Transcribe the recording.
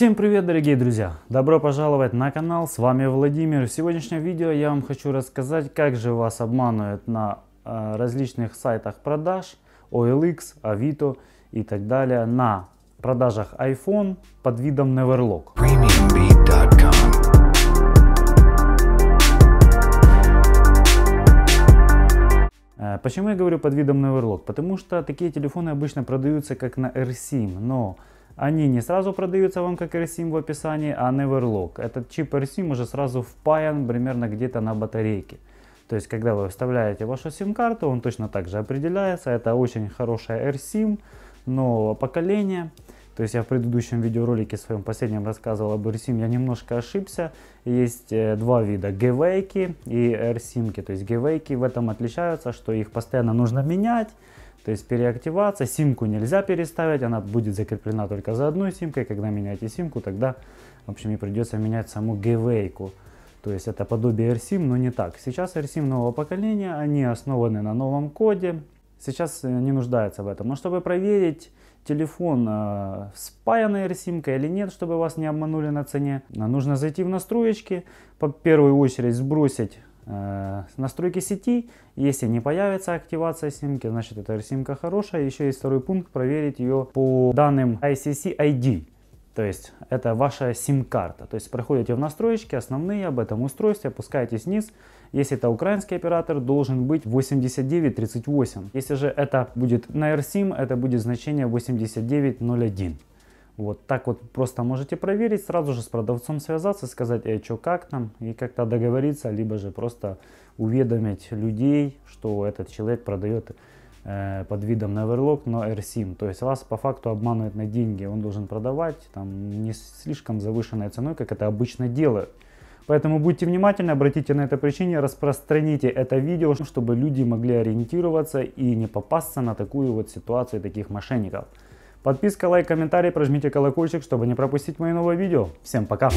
Всем привет, дорогие друзья! Добро пожаловать на канал, с вами Владимир. В сегодняшнем видео я вам хочу рассказать, как же вас обманывают на э, различных сайтах продаж, OLX, Авито и так далее, на продажах iPhone под видом Neverlock. Э, почему я говорю под видом Neverlock? Потому что такие телефоны обычно продаются как на Rsim, но они не сразу продаются вам как RSIM в описании, а Neverlock. Этот чип RSIM уже сразу впаян примерно где-то на батарейке. То есть, когда вы вставляете вашу сим-карту, он точно так же определяется. Это очень хорошая RSIM нового поколения. То есть я в предыдущем видеоролике своем последнем рассказывал об RSIM, я немножко ошибся. Есть э, два вида, гвейки и RSIM. То есть гвейки в этом отличаются, что их постоянно нужно менять, то есть переактивация. Симку нельзя переставить, она будет закреплена только за одной симкой. Когда меняете симку, тогда, в общем, и придется менять саму гвейку. То есть это подобие RSIM, но не так. Сейчас RSIM нового поколения, они основаны на новом коде, сейчас э, не нуждается в этом. Но чтобы проверить телефон, э, спаянный ресимкой или нет, чтобы вас не обманули на цене, э, нужно зайти в настройки, по первую очередь сбросить э, настройки сети. Если не появится активация симки, значит эта симка хорошая. Еще есть второй пункт, проверить ее по данным ICC ID. То есть это ваша сим-карта. То есть проходите в настройки, основные об этом устройстве, опускаетесь вниз. Если это украинский оператор, должен быть 8938. Если же это будет на AirSIM, это будет значение 8901. Вот так вот просто можете проверить, сразу же с продавцом связаться, сказать, эй, что, как там, и как-то договориться, либо же просто уведомить людей, что этот человек продает под видом Neverlock, но R7. То есть вас по факту обманывают на деньги. Он должен продавать там не слишком завышенной ценой, как это обычно делают. Поэтому будьте внимательны, обратите на это причине, распространите это видео, чтобы люди могли ориентироваться и не попасться на такую вот ситуацию таких мошенников. Подписка, лайк, комментарий, прожмите колокольчик, чтобы не пропустить мои новые видео. Всем пока!